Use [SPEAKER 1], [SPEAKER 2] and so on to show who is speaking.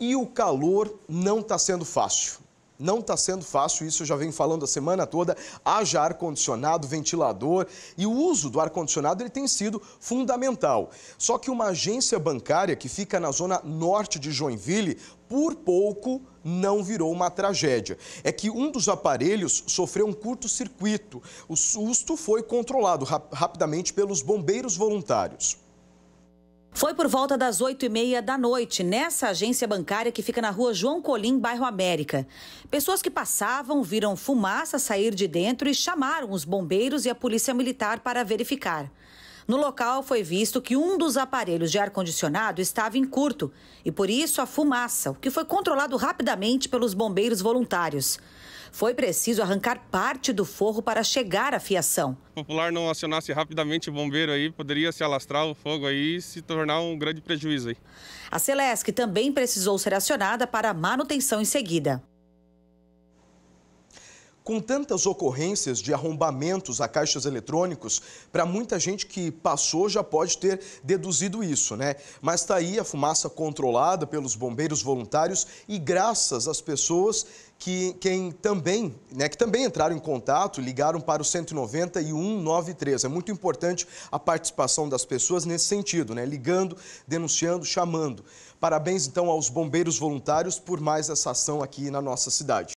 [SPEAKER 1] E o calor não está sendo fácil. Não está sendo fácil, isso eu já venho falando a semana toda. Haja ar-condicionado, ventilador e o uso do ar-condicionado ele tem sido fundamental. Só que uma agência bancária que fica na zona norte de Joinville, por pouco não virou uma tragédia. É que um dos aparelhos sofreu um curto-circuito. O susto foi controlado rap rapidamente pelos bombeiros voluntários.
[SPEAKER 2] Foi por volta das 8 e meia da noite, nessa agência bancária que fica na rua João Colim, bairro América. Pessoas que passavam viram fumaça sair de dentro e chamaram os bombeiros e a polícia militar para verificar. No local foi visto que um dos aparelhos de ar-condicionado estava em curto e por isso a fumaça, o que foi controlado rapidamente pelos bombeiros voluntários foi preciso arrancar parte do forro para chegar à fiação.
[SPEAKER 3] Se o popular não acionasse rapidamente o bombeiro aí, poderia se alastrar o fogo aí e se tornar um grande prejuízo aí.
[SPEAKER 2] A Celesc também precisou ser acionada para manutenção em seguida.
[SPEAKER 1] Com tantas ocorrências de arrombamentos a caixas eletrônicos, para muita gente que passou já pode ter deduzido isso, né? Mas está aí a fumaça controlada pelos bombeiros voluntários e graças às pessoas que quem também, né, que também entraram em contato, ligaram para o 190 e 193. É muito importante a participação das pessoas nesse sentido, né? Ligando, denunciando, chamando. Parabéns então aos bombeiros voluntários por mais essa ação aqui na nossa cidade.